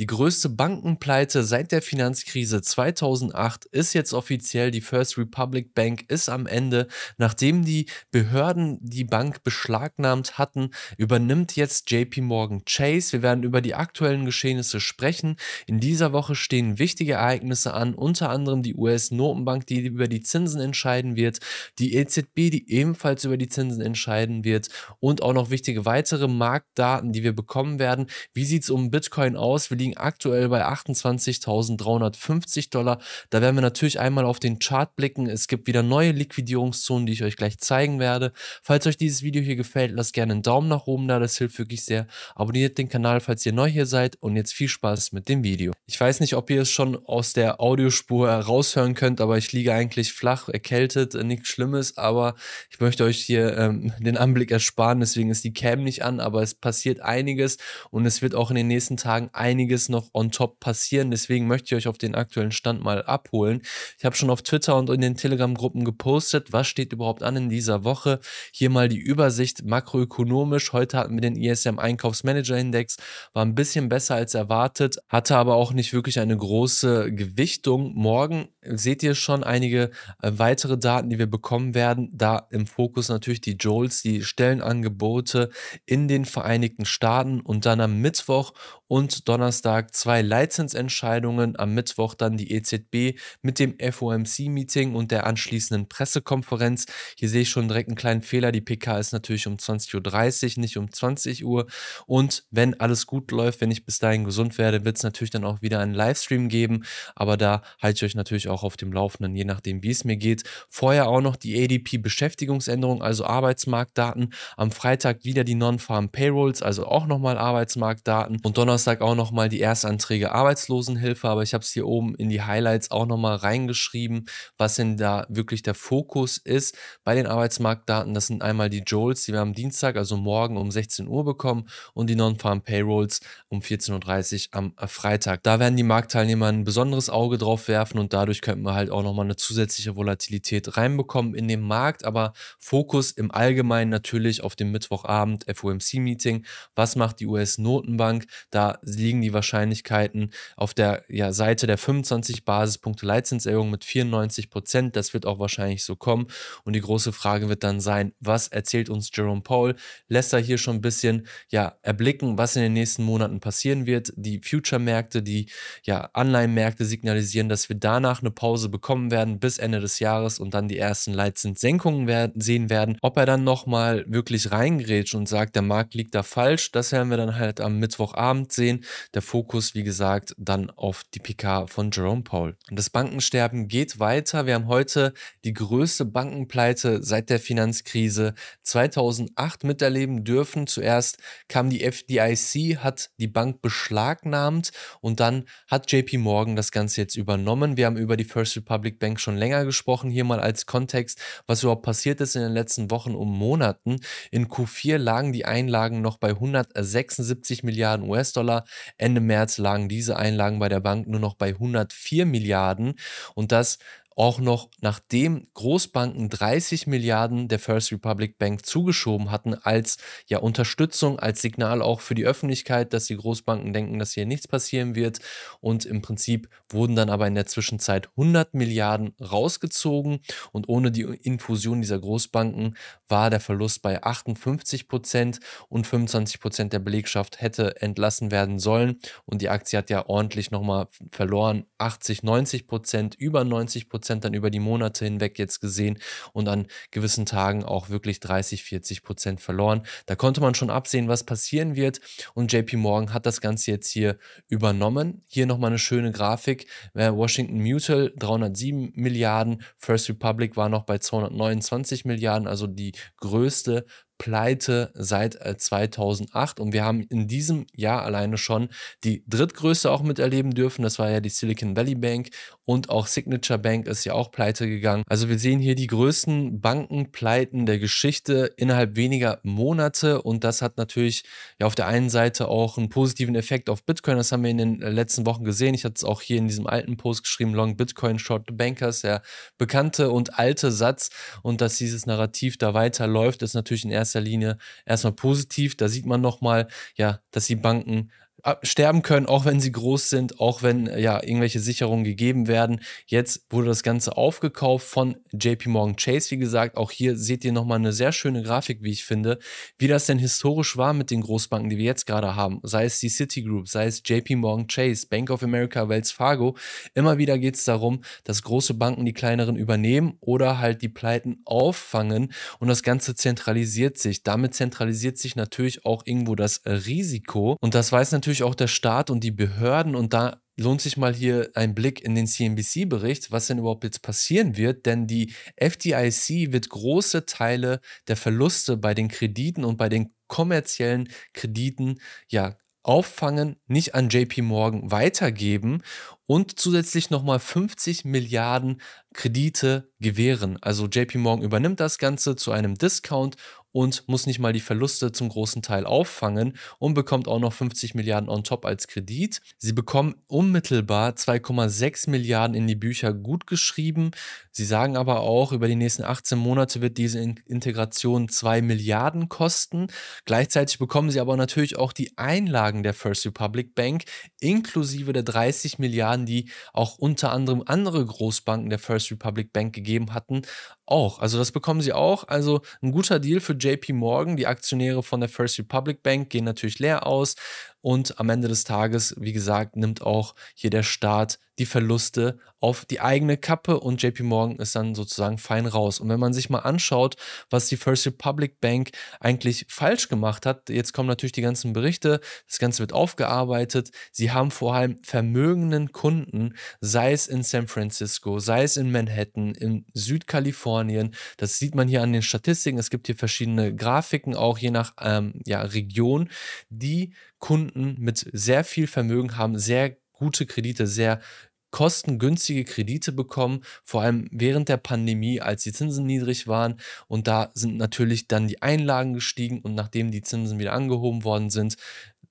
Die größte Bankenpleite seit der Finanzkrise 2008 ist jetzt offiziell. Die First Republic Bank ist am Ende. Nachdem die Behörden die Bank beschlagnahmt hatten, übernimmt jetzt JP Morgan Chase. Wir werden über die aktuellen Geschehnisse sprechen. In dieser Woche stehen wichtige Ereignisse an, unter anderem die US-Notenbank, die über die Zinsen entscheiden wird, die EZB, die ebenfalls über die Zinsen entscheiden wird und auch noch wichtige weitere Marktdaten, die wir bekommen werden. Wie sieht es um Bitcoin aus? Will liegen aktuell bei 28.350 Dollar. Da werden wir natürlich einmal auf den Chart blicken. Es gibt wieder neue Liquidierungszonen, die ich euch gleich zeigen werde. Falls euch dieses Video hier gefällt, lasst gerne einen Daumen nach oben da, das hilft wirklich sehr. Abonniert den Kanal, falls ihr neu hier seid und jetzt viel Spaß mit dem Video. Ich weiß nicht, ob ihr es schon aus der Audiospur heraushören könnt, aber ich liege eigentlich flach, erkältet, äh, nichts Schlimmes, aber ich möchte euch hier ähm, den Anblick ersparen, deswegen ist die Cam nicht an, aber es passiert einiges und es wird auch in den nächsten Tagen einiges einiges noch on top passieren. Deswegen möchte ich euch auf den aktuellen Stand mal abholen. Ich habe schon auf Twitter und in den Telegram-Gruppen gepostet, was steht überhaupt an in dieser Woche. Hier mal die Übersicht makroökonomisch. Heute hatten wir den ISM e Einkaufsmanager-Index, war ein bisschen besser als erwartet, hatte aber auch nicht wirklich eine große Gewichtung. Morgen seht ihr schon einige äh, weitere Daten, die wir bekommen werden. Da im Fokus natürlich die Joles, die Stellenangebote in den Vereinigten Staaten und dann am Mittwoch und Donnerstag zwei Lizenzentscheidungen, am Mittwoch dann die EZB mit dem FOMC-Meeting und der anschließenden Pressekonferenz. Hier sehe ich schon direkt einen kleinen Fehler. Die PK ist natürlich um 20.30 Uhr, nicht um 20 Uhr. Und wenn alles gut läuft, wenn ich bis dahin gesund werde, wird es natürlich dann auch wieder einen Livestream geben. Aber da halte ich euch natürlich auch auf dem Laufenden, je nachdem, wie es mir geht. Vorher auch noch die ADP-Beschäftigungsänderung, also Arbeitsmarktdaten. Am Freitag wieder die Non-Farm Payrolls, also auch nochmal Arbeitsmarktdaten. Und Donnerstag Donnerstag auch nochmal die Erstanträge Arbeitslosenhilfe, aber ich habe es hier oben in die Highlights auch nochmal reingeschrieben, was denn da wirklich der Fokus ist bei den Arbeitsmarktdaten. Das sind einmal die Joles, die wir am Dienstag, also morgen um 16 Uhr bekommen und die Non-Farm Payrolls um 14.30 Uhr am äh, Freitag. Da werden die Marktteilnehmer ein besonderes Auge drauf werfen und dadurch könnten wir halt auch nochmal eine zusätzliche Volatilität reinbekommen in den Markt, aber Fokus im Allgemeinen natürlich auf dem Mittwochabend FOMC-Meeting. Was macht die US-Notenbank? Da liegen die Wahrscheinlichkeiten auf der ja, Seite der 25 Basispunkte Leitzinserhöhung mit 94 Prozent. Das wird auch wahrscheinlich so kommen. Und die große Frage wird dann sein, was erzählt uns Jerome Powell? Lässt er hier schon ein bisschen ja, erblicken, was in den nächsten Monaten passieren wird? Die Future-Märkte, die ja, Anleihenmärkte signalisieren, dass wir danach eine Pause bekommen werden bis Ende des Jahres und dann die ersten Leitzinssenkungen werden, sehen werden. Ob er dann nochmal wirklich reingrätscht und sagt, der Markt liegt da falsch, das werden wir dann halt am Mittwochabend sehen. Der Fokus, wie gesagt, dann auf die PK von Jerome Powell. Und das Bankensterben geht weiter. Wir haben heute die größte Bankenpleite seit der Finanzkrise 2008 miterleben dürfen. Zuerst kam die FDIC, hat die Bank beschlagnahmt und dann hat JP Morgan das Ganze jetzt übernommen. Wir haben über die First Republic Bank schon länger gesprochen. Hier mal als Kontext, was überhaupt passiert ist in den letzten Wochen und Monaten. In Q4 lagen die Einlagen noch bei 176 Milliarden US-Dollar. US-Dollar. Ende März lagen diese Einlagen bei der Bank nur noch bei 104 Milliarden und das auch noch nachdem Großbanken 30 Milliarden der First Republic Bank zugeschoben hatten, als ja Unterstützung, als Signal auch für die Öffentlichkeit, dass die Großbanken denken, dass hier nichts passieren wird. Und im Prinzip wurden dann aber in der Zwischenzeit 100 Milliarden rausgezogen. Und ohne die Infusion dieser Großbanken war der Verlust bei 58 Prozent und 25 Prozent der Belegschaft hätte entlassen werden sollen. Und die Aktie hat ja ordentlich nochmal verloren. 80, 90 Prozent, über 90 Prozent. Prozent dann über die Monate hinweg jetzt gesehen und an gewissen Tagen auch wirklich 30, 40 Prozent verloren. Da konnte man schon absehen, was passieren wird und JP Morgan hat das Ganze jetzt hier übernommen. Hier nochmal eine schöne Grafik. Äh, Washington Mutual 307 Milliarden, First Republic war noch bei 229 Milliarden, also die größte pleite seit 2008 äh, und wir haben in diesem Jahr alleine schon die drittgrößte auch miterleben dürfen. Das war ja die Silicon Valley Bank und auch Signature Bank ist ja auch pleite gegangen. Also wir sehen hier die größten Bankenpleiten der Geschichte innerhalb weniger Monate und das hat natürlich ja auf der einen Seite auch einen positiven Effekt auf Bitcoin. Das haben wir in den äh, letzten Wochen gesehen. Ich hatte es auch hier in diesem alten Post geschrieben, Long Bitcoin, Short the Bankers, der bekannte und alte Satz und dass dieses Narrativ da weiterläuft, ist natürlich in erster erster Linie erstmal positiv. Da sieht man nochmal, ja, dass die Banken sterben können, auch wenn sie groß sind, auch wenn ja irgendwelche Sicherungen gegeben werden. Jetzt wurde das Ganze aufgekauft von JP Morgan Chase, wie gesagt. Auch hier seht ihr nochmal eine sehr schöne Grafik, wie ich finde, wie das denn historisch war mit den Großbanken, die wir jetzt gerade haben. Sei es die Citigroup, sei es JP Morgan Chase, Bank of America, Wells Fargo. Immer wieder geht es darum, dass große Banken die kleineren übernehmen oder halt die Pleiten auffangen und das Ganze zentralisiert sich. Damit zentralisiert sich natürlich auch irgendwo das Risiko und das weiß natürlich natürlich auch der Staat und die Behörden und da lohnt sich mal hier ein Blick in den CNBC-Bericht, was denn überhaupt jetzt passieren wird, denn die FDIC wird große Teile der Verluste bei den Krediten und bei den kommerziellen Krediten ja auffangen, nicht an JP Morgan weitergeben und zusätzlich nochmal 50 Milliarden Kredite gewähren. Also JP Morgan übernimmt das Ganze zu einem Discount und muss nicht mal die Verluste zum großen Teil auffangen und bekommt auch noch 50 Milliarden on top als Kredit. Sie bekommen unmittelbar 2,6 Milliarden in die Bücher gut geschrieben, Sie sagen aber auch, über die nächsten 18 Monate wird diese Integration 2 Milliarden kosten. Gleichzeitig bekommen Sie aber natürlich auch die Einlagen der First Republic Bank inklusive der 30 Milliarden, die auch unter anderem andere Großbanken der First Republic Bank gegeben hatten, auch. Also das bekommen Sie auch. Also ein guter Deal für JP Morgan. Die Aktionäre von der First Republic Bank gehen natürlich leer aus. Und am Ende des Tages, wie gesagt, nimmt auch hier der Staat die Verluste auf die eigene Kappe und JP Morgan ist dann sozusagen fein raus. Und wenn man sich mal anschaut, was die First Republic Bank eigentlich falsch gemacht hat, jetzt kommen natürlich die ganzen Berichte, das Ganze wird aufgearbeitet. Sie haben vor allem vermögenden Kunden, sei es in San Francisco, sei es in Manhattan, in Südkalifornien. Das sieht man hier an den Statistiken. Es gibt hier verschiedene Grafiken, auch je nach ähm, ja, Region, die Kunden mit sehr viel Vermögen haben sehr gute Kredite, sehr kostengünstige Kredite bekommen, vor allem während der Pandemie, als die Zinsen niedrig waren. Und da sind natürlich dann die Einlagen gestiegen und nachdem die Zinsen wieder angehoben worden sind,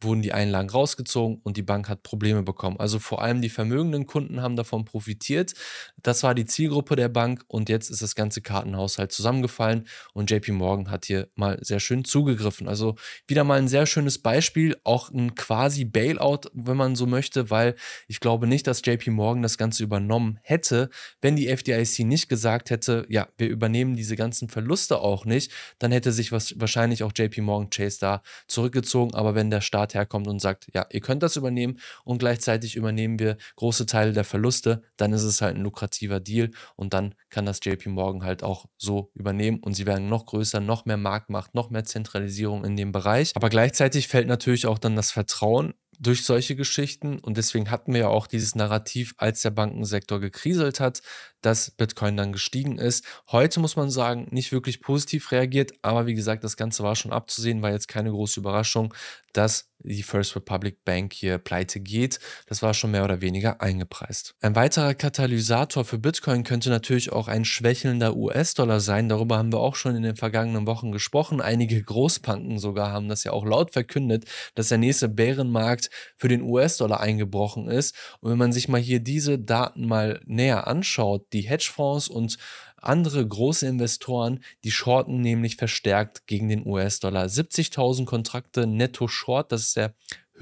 wurden die Einlagen rausgezogen und die Bank hat Probleme bekommen. Also vor allem die vermögenden Kunden haben davon profitiert. Das war die Zielgruppe der Bank und jetzt ist das ganze Kartenhaushalt zusammengefallen und JP Morgan hat hier mal sehr schön zugegriffen. Also wieder mal ein sehr schönes Beispiel, auch ein quasi Bailout, wenn man so möchte, weil ich glaube nicht, dass JP Morgan das Ganze übernommen hätte, wenn die FDIC nicht gesagt hätte, ja, wir übernehmen diese ganzen Verluste auch nicht, dann hätte sich was, wahrscheinlich auch JP Morgan Chase da zurückgezogen, aber wenn der Staat herkommt und sagt, ja, ihr könnt das übernehmen und gleichzeitig übernehmen wir große Teile der Verluste, dann ist es halt ein lukrativer Deal und dann kann das JP Morgan halt auch so übernehmen und sie werden noch größer, noch mehr Marktmacht, noch mehr Zentralisierung in dem Bereich. Aber gleichzeitig fällt natürlich auch dann das Vertrauen durch solche Geschichten. Und deswegen hatten wir ja auch dieses Narrativ, als der Bankensektor gekriselt hat, dass Bitcoin dann gestiegen ist. Heute muss man sagen, nicht wirklich positiv reagiert, aber wie gesagt, das Ganze war schon abzusehen, war jetzt keine große Überraschung, dass die First Republic Bank hier pleite geht. Das war schon mehr oder weniger eingepreist. Ein weiterer Katalysator für Bitcoin könnte natürlich auch ein schwächelnder US-Dollar sein. Darüber haben wir auch schon in den vergangenen Wochen gesprochen. Einige Großbanken sogar haben das ja auch laut verkündet, dass der nächste Bärenmarkt Markt für den US-Dollar eingebrochen ist. Und wenn man sich mal hier diese Daten mal näher anschaut, die Hedgefonds und andere große Investoren, die shorten nämlich verstärkt gegen den US-Dollar. 70.000 Kontrakte netto short, das ist der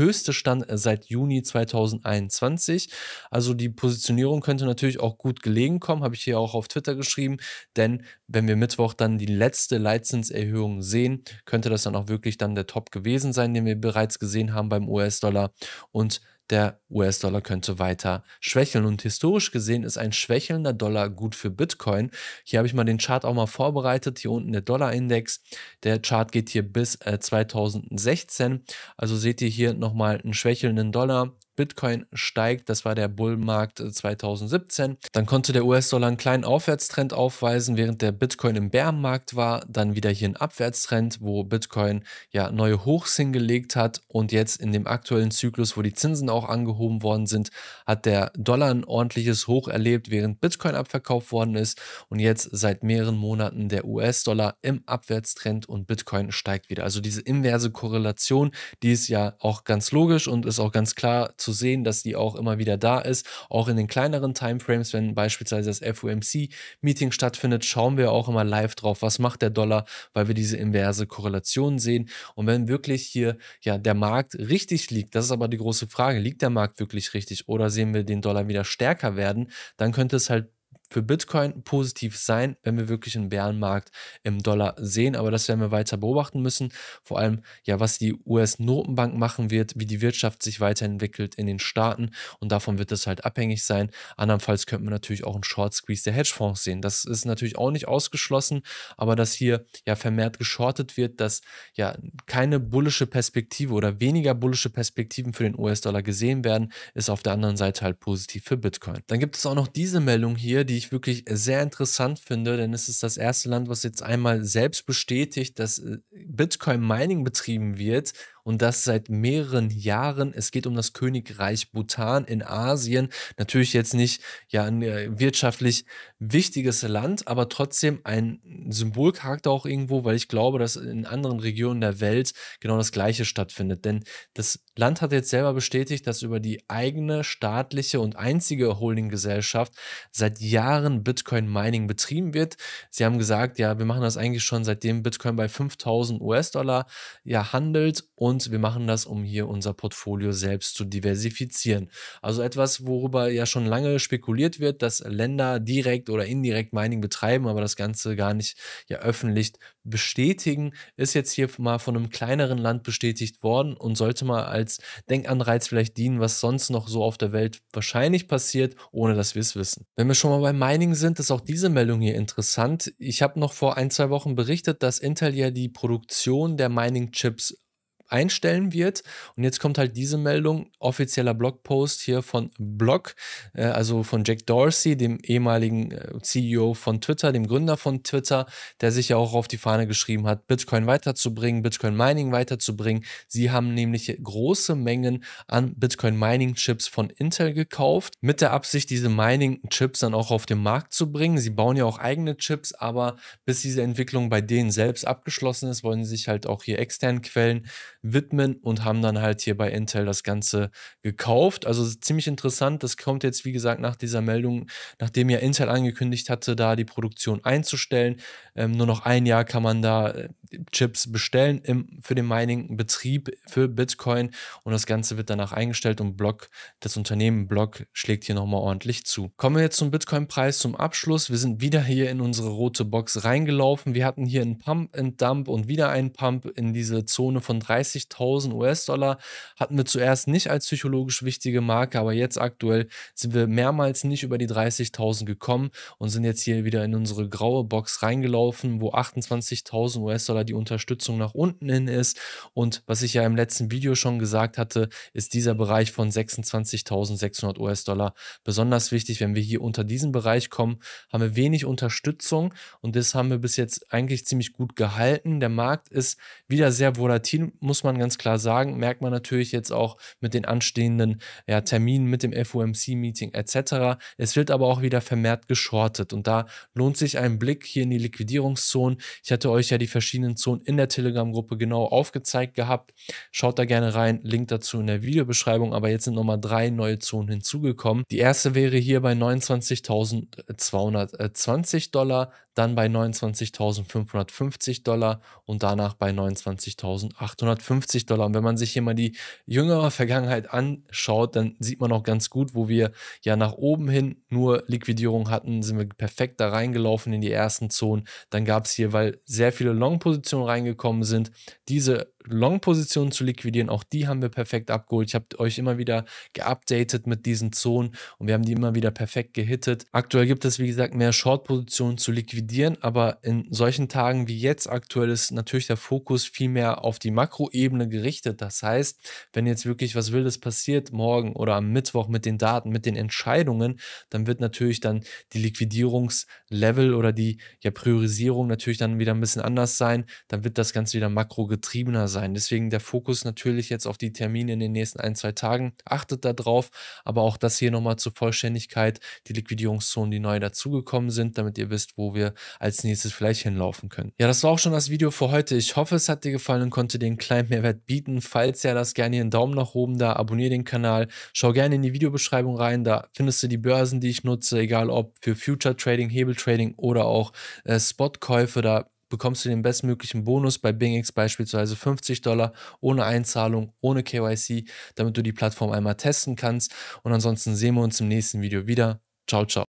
höchste Stand äh, seit Juni 2021. Also die Positionierung könnte natürlich auch gut gelegen kommen, habe ich hier auch auf Twitter geschrieben, denn wenn wir Mittwoch dann die letzte Leitzinserhöhung sehen, könnte das dann auch wirklich dann der Top gewesen sein, den wir bereits gesehen haben beim US-Dollar und der US-Dollar könnte weiter schwächeln. Und historisch gesehen ist ein schwächelnder Dollar gut für Bitcoin. Hier habe ich mal den Chart auch mal vorbereitet. Hier unten der Dollar-Index. Der Chart geht hier bis äh, 2016. Also seht ihr hier nochmal einen schwächelnden Dollar Bitcoin steigt. Das war der Bullmarkt 2017. Äh, Dann konnte der US-Dollar einen kleinen Aufwärtstrend aufweisen, während der Bitcoin im Bärenmarkt war. Dann wieder hier ein Abwärtstrend, wo Bitcoin ja neue Hochs hingelegt hat. Und jetzt in dem aktuellen Zyklus, wo die Zinsen auch angehoben worden sind, hat der Dollar ein ordentliches Hoch erlebt, während Bitcoin abverkauft worden ist. Und jetzt seit mehreren Monaten der US-Dollar im Abwärtstrend und Bitcoin steigt wieder. Also diese inverse Korrelation, die ist ja auch ganz logisch und ist auch ganz klar zu sehen, dass die auch immer wieder da ist. Auch in den kleineren Timeframes, wenn beispielsweise das FOMC-Meeting stattfindet, schauen wir auch immer live drauf, was macht der Dollar, weil wir diese inverse Korrelation sehen. Und wenn wirklich hier ja der Markt richtig liegt, das ist aber die große Frage, liegt der Markt wirklich richtig oder sehen wir den Dollar wieder stärker werden, dann könnte es halt für Bitcoin positiv sein, wenn wir wirklich einen Bärenmarkt im Dollar sehen. Aber das werden wir weiter beobachten müssen. Vor allem, ja, was die US-Notenbank machen wird, wie die Wirtschaft sich weiterentwickelt in den Staaten. Und davon wird es halt abhängig sein. Andernfalls könnten wir natürlich auch einen Short Squeeze der Hedgefonds sehen. Das ist natürlich auch nicht ausgeschlossen, aber dass hier ja vermehrt geschortet wird, dass ja keine bullische Perspektive oder weniger bullische Perspektiven für den US-Dollar gesehen werden, ist auf der anderen Seite halt positiv für Bitcoin. Dann gibt es auch noch diese Meldung hier, die ich wirklich sehr interessant finde, denn es ist das erste Land, was jetzt einmal selbst bestätigt, dass äh, Bitcoin Mining betrieben wird und das seit mehreren Jahren. Es geht um das Königreich Bhutan in Asien. Natürlich jetzt nicht ja, ein äh, wirtschaftlich wichtiges Land, aber trotzdem ein Symbolcharakter auch irgendwo, weil ich glaube, dass in anderen Regionen der Welt genau das Gleiche stattfindet. Denn das Land hat jetzt selber bestätigt, dass über die eigene staatliche und einzige Holdinggesellschaft seit Jahren Bitcoin Mining betrieben wird. Sie haben gesagt, ja, wir machen das eigentlich schon seitdem Bitcoin bei 5000 US-Dollar ja handelt und und wir machen das, um hier unser Portfolio selbst zu diversifizieren. Also etwas, worüber ja schon lange spekuliert wird, dass Länder direkt oder indirekt Mining betreiben, aber das Ganze gar nicht ja öffentlich bestätigen, ist jetzt hier mal von einem kleineren Land bestätigt worden und sollte mal als Denkanreiz vielleicht dienen, was sonst noch so auf der Welt wahrscheinlich passiert, ohne dass wir es wissen. Wenn wir schon mal bei Mining sind, ist auch diese Meldung hier interessant. Ich habe noch vor ein, zwei Wochen berichtet, dass Intel ja die Produktion der Mining-Chips einstellen wird. Und jetzt kommt halt diese Meldung, offizieller Blogpost hier von Blog, äh, also von Jack Dorsey, dem ehemaligen äh, CEO von Twitter, dem Gründer von Twitter, der sich ja auch auf die Fahne geschrieben hat, Bitcoin weiterzubringen, Bitcoin Mining weiterzubringen. Sie haben nämlich große Mengen an Bitcoin Mining Chips von Intel gekauft, mit der Absicht, diese Mining Chips dann auch auf den Markt zu bringen. Sie bauen ja auch eigene Chips, aber bis diese Entwicklung bei denen selbst abgeschlossen ist, wollen sie sich halt auch hier externen Quellen widmen und haben dann halt hier bei Intel das Ganze gekauft. Also ziemlich interessant. Das kommt jetzt, wie gesagt, nach dieser Meldung, nachdem ja Intel angekündigt hatte, da die Produktion einzustellen. Ähm, nur noch ein Jahr kann man da äh, Chips bestellen im, für den Mining-Betrieb für Bitcoin und das Ganze wird danach eingestellt und Block, das Unternehmen Block schlägt hier nochmal ordentlich zu. Kommen wir jetzt zum Bitcoin-Preis zum Abschluss. Wir sind wieder hier in unsere rote Box reingelaufen. Wir hatten hier einen Pump and Dump und wieder einen Pump in diese Zone von 30 30.000 US-Dollar hatten wir zuerst nicht als psychologisch wichtige Marke, aber jetzt aktuell sind wir mehrmals nicht über die 30.000 gekommen und sind jetzt hier wieder in unsere graue Box reingelaufen, wo 28.000 US-Dollar die Unterstützung nach unten hin ist. Und was ich ja im letzten Video schon gesagt hatte, ist dieser Bereich von 26.600 US-Dollar besonders wichtig. Wenn wir hier unter diesen Bereich kommen, haben wir wenig Unterstützung und das haben wir bis jetzt eigentlich ziemlich gut gehalten. Der Markt ist wieder sehr volatil, muss muss man ganz klar sagen, merkt man natürlich jetzt auch mit den anstehenden ja, Terminen, mit dem FOMC-Meeting etc. Es wird aber auch wieder vermehrt geschortet und da lohnt sich ein Blick hier in die Liquidierungszonen. Ich hatte euch ja die verschiedenen Zonen in der Telegram-Gruppe genau aufgezeigt gehabt. Schaut da gerne rein, Link dazu in der Videobeschreibung, aber jetzt sind nochmal drei neue Zonen hinzugekommen. Die erste wäre hier bei 29.220 Dollar, dann bei 29.550 Dollar und danach bei 29.850. 50 Dollar. Und wenn man sich hier mal die jüngere Vergangenheit anschaut, dann sieht man auch ganz gut, wo wir ja nach oben hin nur Liquidierung hatten, sind wir perfekt da reingelaufen in die ersten Zonen. Dann gab es hier, weil sehr viele Long-Positionen reingekommen sind, diese Long-Positionen zu liquidieren. Auch die haben wir perfekt abgeholt. Ich habe euch immer wieder geupdatet mit diesen Zonen und wir haben die immer wieder perfekt gehittet. Aktuell gibt es, wie gesagt, mehr Short-Positionen zu liquidieren, aber in solchen Tagen wie jetzt aktuell ist natürlich der Fokus viel mehr auf die Makroebene gerichtet. Das heißt, wenn jetzt wirklich was Wildes passiert, morgen oder am Mittwoch mit den Daten, mit den Entscheidungen, dann wird natürlich dann die Liquidierungslevel oder die ja, Priorisierung natürlich dann wieder ein bisschen anders sein. Dann wird das Ganze wieder makrogetriebener sein. Deswegen der Fokus natürlich jetzt auf die Termine in den nächsten ein, zwei Tagen. Achtet darauf, aber auch das hier nochmal zur Vollständigkeit, die Liquidierungszonen, die neu dazugekommen sind, damit ihr wisst, wo wir als nächstes vielleicht hinlaufen können. Ja, das war auch schon das Video für heute. Ich hoffe, es hat dir gefallen und konnte den einen kleinen Mehrwert bieten. Falls ja, lass gerne hier einen Daumen nach oben da, abonniere den Kanal, schau gerne in die Videobeschreibung rein, da findest du die Börsen, die ich nutze, egal ob für Future Trading, Hebel Trading oder auch äh, Spotkäufe, da bekommst du den bestmöglichen Bonus bei BingX beispielsweise 50 Dollar ohne Einzahlung, ohne KYC, damit du die Plattform einmal testen kannst. Und ansonsten sehen wir uns im nächsten Video wieder. Ciao, ciao.